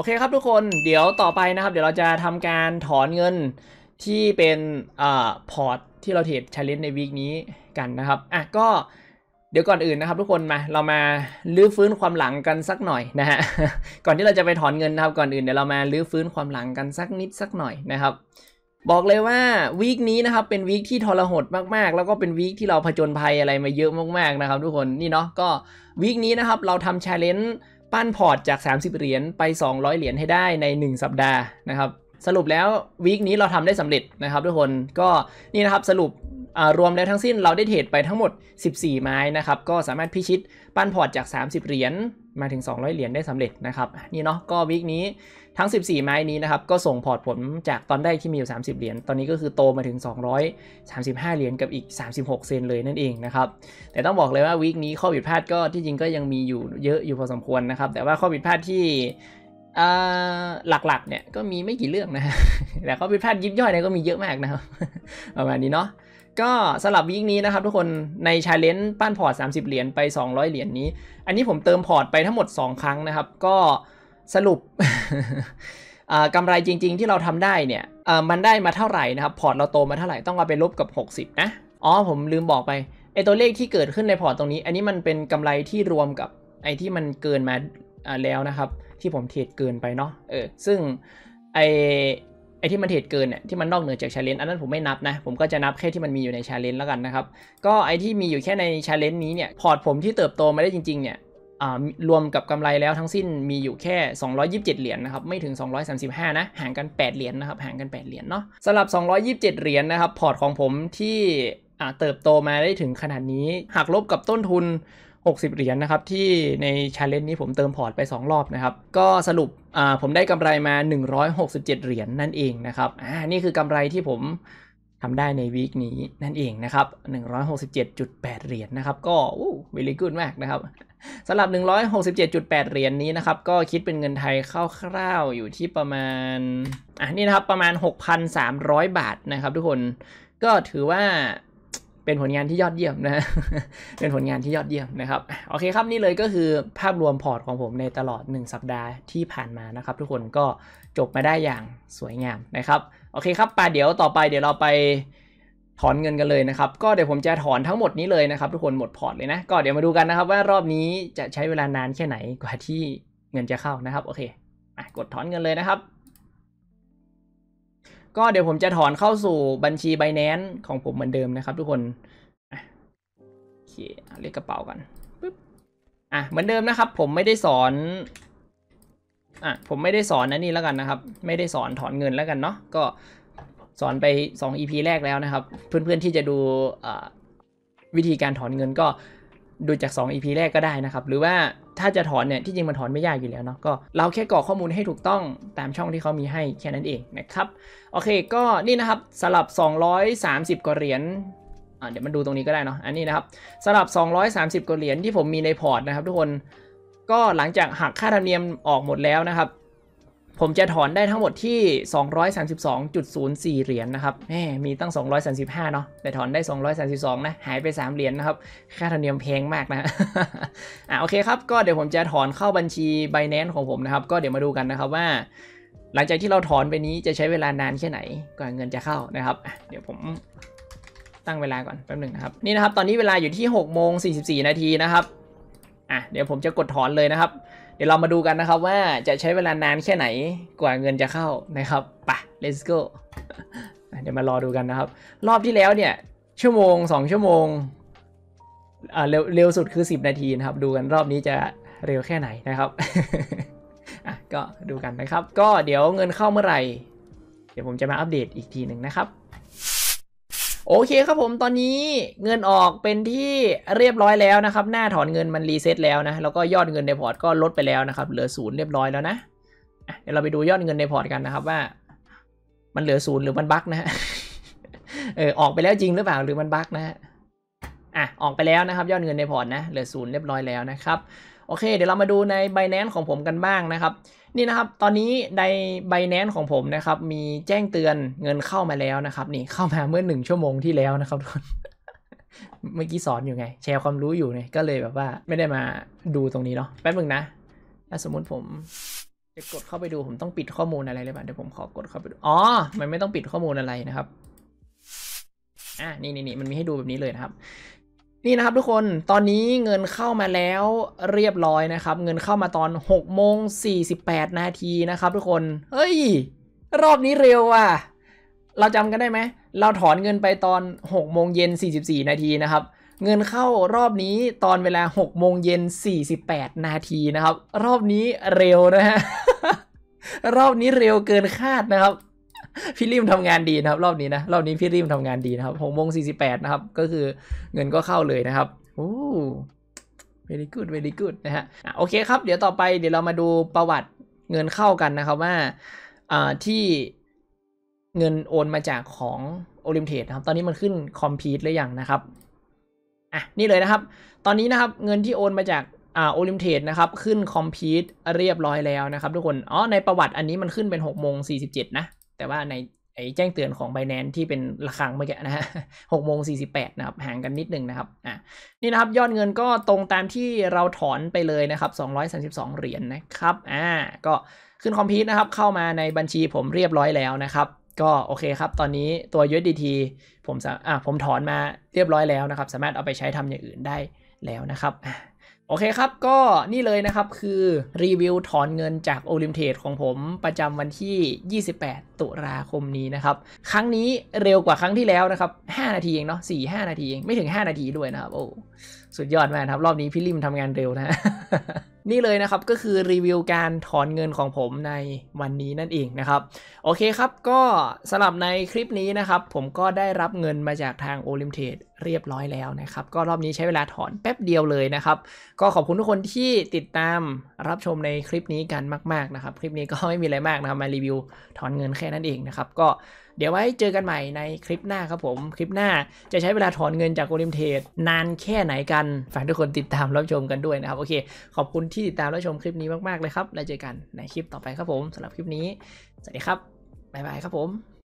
โอเคครับทุกคนเดี๋ยวต่อไปนะครับเดี๋ยวเราจะทำการถอนเงินที่เป็นอพอร์ตที่เราเทรดชาเลนจ์ในวีคนี้กันนะครับอ่ะก็เดี๋ยวก่อนอื่นนะครับทุกคนมา เรามาลื้อฟื้นความหลังกันสักหน่อยนะฮะก่อนที่เราจะไปถอนเงินนะครับก่อนอื่นเดี๋ยวเรามาลื้อฟื้นความหลังกันสักนิดสักหน่อยนะครับ บอกเลยว่าวีคนี้นะครับ เป็นวีคที่ทรหดมาก ๆ แล้วก็เป็นวีคที่เราผจญภัยอะไรมาเยอะมากๆนะครับทุกคนนี่เนาะก็วีคนี้นะครับเราทำชาเลนจ์ปั้นพอร์ตจาก 30 เหรียญ ไป 200 เหรียญให้ได้ใน 1 สัปดาห์นะครับ สรุปแล้ววีคนี้เราทำได้สำเร็จนะครับทุกคนก็นี่นะครับสรุปรวมแล้วทั้งสิ้นเราได้เทรดไปทั้งหมด 14 ไม้นะครับก็สามารถพิชิตปั้นพอร์ตจาก 30 เหรียญมาถึง 200 เหรียญ ได้สำเร็จนะครับ นี่เนาะ ก็วิกนี้ทั้ง 14 ไม้นี้นะครับ ก็ส่งพอร์ตผลจากตอนแรกที่มีอยู่ 30 เหรียญ ตอนนี้ก็คือโตมาถึง 235 เหรียญ กับอีก 36 เซนเลยนั่นเองนะครับ แต่ต้องบอกเลยว่าวิกนี้ข้อผิดพลาดก็ที่จริงก็ยังมีอยู่เยอะอยู่พอสมควรนะครับ แต่ว่าข้อผิดพลาดที่หลักๆเนี่ยก็มีไม่กี่เรื่องนะ แต่ข้อผิดพลาดยิบย่อยเนี่ยก็มีเยอะมากนะครับประมาณนี้เนาะก็สำหรับวีกนี้นะครับ ทุกคนในชาเลนจ์ปั้นพอร์ต 30 เหรียญไป 200 เหรียญนนี้ อันนี้ผมเติมพอร์ตไปทั้งหมด 2 ครั้งนะครับก็สรุปกำไรจริงๆ ที่เราทำได้เนี่ยมันได้มาเท่าไหร่นะครับ พอร์ตเราโตมาเท่าไหร่ ต้องเอาไปลบกับ 60 นะ อ๋อผมลืมบอกไปไอตัวเลขที่เกิดขึ้นในพอร์ตตรงนี้ อันนี้มันเป็นกำไรที่รวมกับไอที่มันเกินมาแล้วนะครับ ที่ผมเทรดเกินไปเนาะเออซึ่งไอไอ้ที่มันเทรดเกินเนี่ยที่มันนอกเหนือจากชาเลนจ์อันนั้นผมไม่นับนะผมก็จะนับแค่ที่มันมีอยู่ในชาเลนจ์แล้วกันนะครับก็ไอ้ที่มีอยู่แค่ในชาเลนจ์นี้เนี่ยพอร์ตผมที่เติบโตมาได้จริงๆเนี่ยรวมกับกำไรแล้วทั้งสิ้นมีอยู่แค่ 227 เหรียญนนะครับไม่ถึง 235 นะห่างกัน 8 เหรียญนนะครับห่างกัน 8 เหรียญเนาะสำหรับ 227 เหรียญนนะครับพอร์ตของผมที่เติบโตมาได้ถึงขนาดนี้หากลบกับต้นทุน60 เหรียญนนะครับที่ในชาเลนจ์นี้ผมเติมพอร์ตไป 2 รอบนะครับก็สรุปผมได้กำไรมา 167 เหรียญนนั่นเองนะครับอนี่คือกำไรที่ผมทำได้ในวีคนี้นั่นเองนะครับ 167.8 เหรียญนนะครับก็ูวิลลี่กูดมากนะครับสำหรับ 167.8 เหรียญนนี้นะครับก็คิดเป็นเงินไทยคร่าวๆอยู่ที่ประมาณอ่ะนี่นะครับประมาณ 6,300 บาทนะครับทุกคนก็ถือว่าเป็นผลงานที่ยอดเยี่ยมนะ เป็นผลงานที่ยอดเยี่ยมนะครับ โอเคครับ นี่เลยก็คือภาพรวมพอร์ตของผมในตลอด 1 สัปดาห์ที่ผ่านมานะครับ ทุกคนก็จบมาได้อย่างสวยงามนะครับ โอเคครับปาเดี๋ยวต่อไป เดี๋ยวเราไปถอนเงินกันเลยนะครับก็เดี๋ยวผมจะถอนทั้งหมดนี้เลยนะครับ ทุกคนหมดพอร์ตเลยนะ ก็เดี๋ยวมาดูกันนะครับ ว่ารอบนี้จะใช้เวลานานแค่ไหนกว่าที่เงินจะเข้านะครับ โอเคกดถอนเงินเลยนะครับก็เดี๋ยวผมจะถอนเข้าสู่บัญชีไบแนนซ์ของผมเหมือนเดิมนะครับทุกคนโอเคเรียกกระเป๋ากันปึ๊บอ่ะเหมือนเดิมนะครับ ผมไม่ได้สอนอ่ะผมไม่ได้สอนนะนี่แล้วกันนะครับ ไม่ได้สอนถอนเงินแล้วกันเนาะก็สอนไป 2 EP แรกแล้วนะครับ เพื่อนๆที่จะดูวิธีการถอนเงินก็ดูจาก2 EP แรกก็ได้นะครับ หรือว่าถ้าจะถอนเนี่ยที่จริงมันถอนไม่ยากอยู่แล้วเนาะก็เราแค่กรอกข้อมูลให้ถูกต้องตามช่องที่เขามีให้แค่นั้นเองนะครับโอเคก็นี่นะครับสลับ 230กว่าเหรียญเดี๋ยวมันดูตรงนี้ก็ได้เนาะอันนี้นะครับสลับ 230กว่าเหรียญที่ผมมีในพอร์ตนะครับ ทุกคนก็หลังจากหักค่าธรรมเนียมออกหมดแล้วนะครับผมจะถอนได้ทั้งหมดที่ 232.04 เหรียญนนะครับแหมมีตั้ง 235 เนาะแต่ถอนได้ 232 นะ หายไป 3 เหรียญนนะครับค่าธรรมเนียมแพงมากนะอ่ะโอเคครับ ก็เดี๋ยวผมจะถอนเข้าบัญชี b i แนน c e ของผมนะครับ ก็เดี๋ยวมาดูกันนะครับว่า หลังจากที่เราถอนไปนี้จะใช้เวลานานแค่ไหนกว่าเงินจะเข้านะครับ เดี๋ยวผมตั้งเวลาก่อนแป๊บหนึ่งนะครับ นี่นะครับ ตอนนี้เวลาอยู่ที่ 6 โมง 44 นาทีนะครับ อ่ะเดี๋ยวผมจะกดถอนเลยนะครับดี๋ยวเรามาดูกันนะครับว่าจะใช้เวลานานแค่ไหนกว่าเงินจะเข้านะครับปะ let's go เดี๋ยวมารอดูกันนะครับ รอบที่แล้วเนี่ยชั่วโมง 2 ชั่วโมงเร็วเร็วสุดคือ 10 นาทีนะครับดูกันรอบนี้จะเร็วแค่ไหนนะครับ ก็ดูกันนะครับ ก็เดี๋ยวเงินเข้าเมื่อไหร่ เดี๋ยวผมจะมาอัปเดตอีกทีหนึ่งนะครับโอเคครับผมตอนนี้เงินออกเป็นที่เรียบร้อยแล้วนะครับหน้าถอนเงินมันรีเซ็ตแล้วนะ แล้วก็ยอดเงินในพอร์ตก็ลดไปแล้วนะครับ เหลือศูนย์เรียบร้อยแล้วนะเดี๋ยวเราไปดูยอดเงินในพอร์ตกันนะครับว่า มันเหลือศูนย์หรือมันบั๊กนะฮะเออออกไปแล้วจริงหรือเปล่าหรือมันบั๊กนะฮะอ่ะออกไปแล้วนะครับ ยอดเงินในพอร์ตนะเหลือศูนย์เรียบร้อยแล้วนะครับโอเค เดี๋ยวเรามาดูใน Binance ของผมกันบ้างนะครับ นี่นะครับ ตอนนี้ใน Binance ของผมนะครับ มีแจ้งเตือนเงินเข้ามาแล้วนะครับ นี่เข้ามาเมื่อหนึ่งชั่วโมงที่แล้วนะครับทุกคน เมื่อกี้สอนอยู่ไง แชร์ความรู้อยู่ไงก็เลยแบบว่าไม่ได้มาดูตรงนี้เนาะ แป๊บนึงนะ ถ้าสมมติผมจะกดเข้าไปดูผมต้องปิดข้อมูลอะไรหรือเปล่า เดี๋ยวผมขอกดเข้าไปดู อ๋อ มันไม่ต้องปิดข้อมูลอะไรนะครับอ่ะนี่นี่นี่มันมีให้ดูแบบนี้เลยนะครับนี่นะครับทุกคน ตอนนี้เงินเข้ามาแล้วเรียบร้อยนะครับ เงินเข้ามาตอน6โมง48นาทีนะครับ ทุกคน เฮ้ย รอบนี้เร็วอ่ะ เราจำกันได้ไหมเราถอนเงินไปตอน6โมงเย็น44นาทีนะครับ เงินเข้ารอบนี้ตอนเวลา6โมงเย็น48นาทีนะครับ รอบนี้เร็วนะฮะ รอบนี้เร็วเกินคาดนะครับพี่ริมทำงานดีนะครับรอบนี้นะรอบนี้พี่ริมทำงานดีนะครับหกโมงสี่สิบแปดนะครับ ก็คือเงินก็เข้าเลยนะครับโอ้ very good very good นะฮะโอเคครับเดี๋ยวต่อไปเดี๋ยวเรามาดูประวัติเงินเข้ากันนะครับว่าที่เงินโอนมาจากของโอลิมเทดนะครับ ตอนนี้มันขึ้นคอมพีทหรือยังนะครับอ่ะนี่เลยนะครับ ตอนนี้นะครับ เงินที่โอนมาจากอ่าโอลิมเทดนะครับขึ้นคอมพีทเรียบร้อยแล้วนะครับทุกคนอ๋อในประวัติอันนี้มันขึ้นเป็น6กโมงสีนะแต่ว่าในแจ้งเตือนของ b i แ a น c e ที่เป็นระฆังเมื่อกี้นะฮะหกโมงสี่สิบแปดนะครับ ห่างกันนิดนึงนะครับ อ่านี่นะครับยอดเงินก็ตรงตามที่เราถอนไปเลยนะครับสองร้อยสามสิบสองเหรียญนนะครับ อ่า ก็ขึ้นคอมพิวต์นะครับ เข้ามาในบัญชีผมเรียบร้อยแล้วนะครับ ก็โอเคครับ ตอนนี้ตัว USDT ผมอ่าผมถอนมาเรียบร้อยแล้วนะครับ สามารถเอาไปใช้ทำอย่างอื่นได้แล้วนะครับโอเคครับก็นี่เลยนะครับคือรีวิวถอนเงินจากโอลิมเทดของผมประจำวันที่ 28 ตุลาคมนี้นะครับครั้งนี้เร็วกว่าครั้งที่แล้วนะครับ 5 นาทีเองเนาะ 4 5 นาทีเองไม่ถึง 5 นาทีด้วยนะครับโอ้สุดยอดมากครับรอบนี้พี่ริมทำงานเร็วนะนี่เลยนะครับก็คือรีวิวการถอนเงินของผมในวันนี้นั่นเองนะครับโอเคครับก็สำหรับในคลิปนี้นะครับผมก็ได้รับเงินมาจากทางโอลิมเพตเรียบร้อยแล้วนะครับก็รอบนี้ใช้เวลาถอนแป๊บเดียวเลยนะครับ ก็ขอบคุณทุกคนที่ติดตามรับชมในคลิปนี้กันมาก ๆ นะครับ คลิปนี้ก็ไม่มีอะไรมากนะครับมารีวิวถอนเงินแค่นั้นเองนะครับก็เดี๋ยวไว้เจอกันใหม่ในคลิปหน้าครับผมคลิปหน้าจะใช้เวลาถอนเงินจากโกลิมเทสนานแค่ไหนกันฝากทุกคนติดตามรับชมกันด้วยนะครับ โอเค ขอบคุณที่ติดตามรับชมคลิปนี้มากๆ เลยครับแล้วเจอกันในคลิปต่อไปครับผมสำหรับคลิปนี้สวัสดีครับบ๊ายบายครับผม